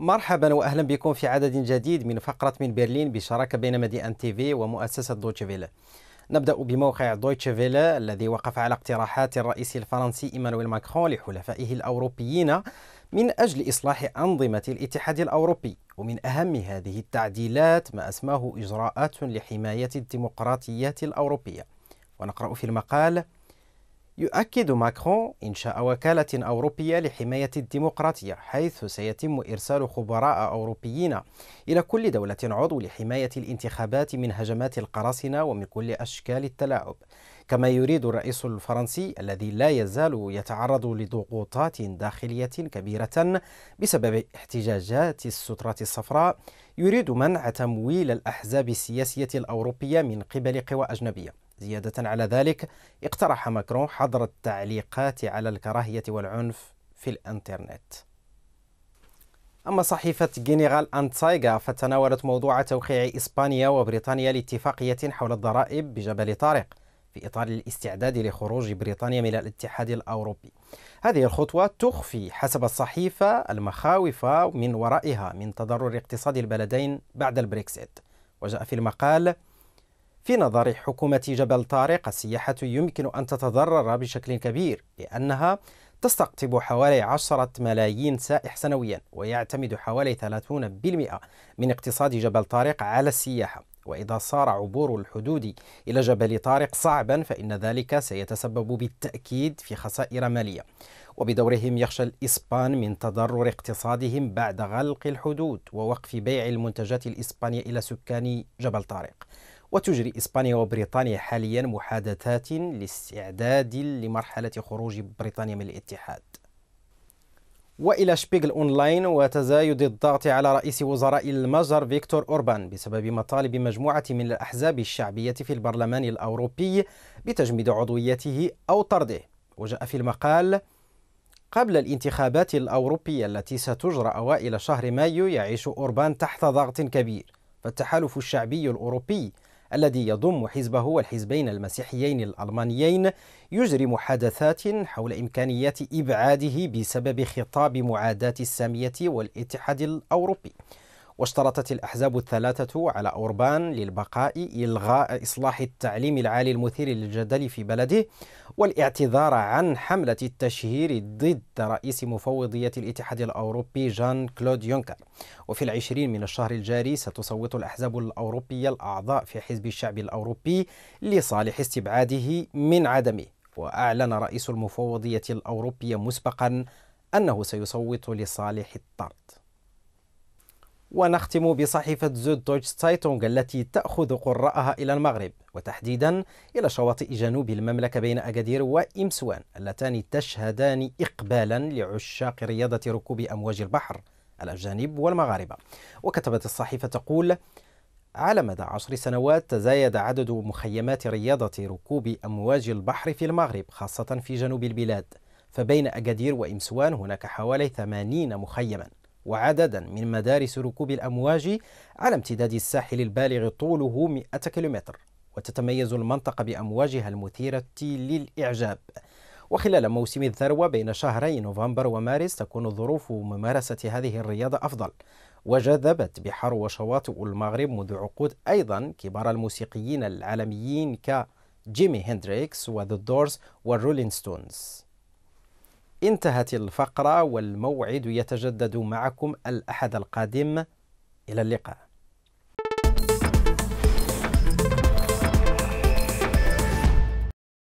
مرحبا واهلا بكم في عدد جديد من فقره من برلين بشراكه بين مديان تي في ومؤسسه دويتش فيلا. نبدا بموقع دويتش فيلا الذي وقف على اقتراحات الرئيس الفرنسي ايمانويل ماكرون لحلفائه الاوروبيين من اجل اصلاح انظمه الاتحاد الاوروبي ومن اهم هذه التعديلات ما اسماه اجراءات لحمايه الديمقراطيات الاوروبيه. ونقرا في المقال يؤكد ماكرون إنشاء وكالة أوروبية لحماية الديمقراطية حيث سيتم إرسال خبراء أوروبيين إلى كل دولة عضو لحماية الانتخابات من هجمات القراصنة ومن كل أشكال التلاعب كما يريد الرئيس الفرنسي الذي لا يزال يتعرض لضغوطات داخلية كبيرة بسبب احتجاجات السترة الصفراء يريد منع تمويل الأحزاب السياسية الأوروبية من قبل قوى أجنبية زيادة على ذلك اقترح ماكرون حظر التعليقات على الكراهية والعنف في الانترنت أما صحيفة جينيرال أنتسايغا فتناولت موضوع توقيع إسبانيا وبريطانيا لاتفاقية حول الضرائب بجبل طارق في إطار الاستعداد لخروج بريطانيا من الاتحاد الأوروبي هذه الخطوة تخفي حسب الصحيفة المخاوف من ورائها من تضرر اقتصاد البلدين بعد البريكسيت وجاء في المقال في نظر حكومة جبل طارق السياحة يمكن أن تتضرر بشكل كبير لأنها تستقطب حوالي 10 ملايين سائح سنويا ويعتمد حوالي 30% من اقتصاد جبل طارق على السياحة وإذا صار عبور الحدود إلى جبل طارق صعبا فإن ذلك سيتسبب بالتأكيد في خسائر مالية وبدورهم يخشى الإسبان من تضرر اقتصادهم بعد غلق الحدود ووقف بيع المنتجات الإسبانية إلى سكان جبل طارق وتجري إسبانيا وبريطانيا حاليا محادثات لاستعداد لمرحلة خروج بريطانيا من الاتحاد وإلى شبيغل أونلاين وتزايد الضغط على رئيس وزراء المجر فيكتور أوربان بسبب مطالب مجموعة من الأحزاب الشعبية في البرلمان الأوروبي بتجميد عضويته أو طرده وجاء في المقال قبل الانتخابات الأوروبية التي ستجرى أوائل شهر مايو يعيش أوربان تحت ضغط كبير فالتحالف الشعبي الأوروبي الذي يضم حزبه والحزبين المسيحيين الألمانيين يجري محادثات حول إمكانية إبعاده بسبب خطاب معاداة السامية والاتحاد الأوروبي واشترطت الأحزاب الثلاثة على أوربان للبقاء إلغاء إصلاح التعليم العالي المثير للجدل في بلده والاعتذار عن حملة التشهير ضد رئيس مفوضية الاتحاد الأوروبي جان كلود يونكر وفي العشرين من الشهر الجاري ستصوت الأحزاب الأوروبية الأعضاء في حزب الشعب الأوروبي لصالح استبعاده من عدمه وأعلن رئيس المفوضية الأوروبية مسبقا أنه سيصوت لصالح الطرد ونختم بصحيفة زود دويتش تايتونغ التي تأخذ قراءها إلى المغرب وتحديدا إلى شواطئ جنوب المملكة بين أكادير وإمسوان اللتان تشهدان إقبالا لعشاق رياضة ركوب أمواج البحر الأجانب والمغاربة وكتبت الصحيفة تقول على مدى عشر سنوات تزايد عدد مخيمات رياضة ركوب أمواج البحر في المغرب خاصة في جنوب البلاد فبين أكادير وإمسوان هناك حوالي 80 مخيماً وعددا من مدارس ركوب الأمواج على امتداد الساحل البالغ طوله 100 كيلومتر وتتميز المنطقة بأمواجها المثيرة للإعجاب وخلال موسم الذروة بين شهري نوفمبر ومارس تكون ظروف ممارسة هذه الرياضة أفضل وجذبت بحر وشواطئ المغرب منذ عقود أيضا كبار الموسيقيين العالميين كجيمي هندريكس وذا دورز والرولينج ستونز انتهت الفقرة والموعد يتجدد معكم الأحد القادم إلى اللقاء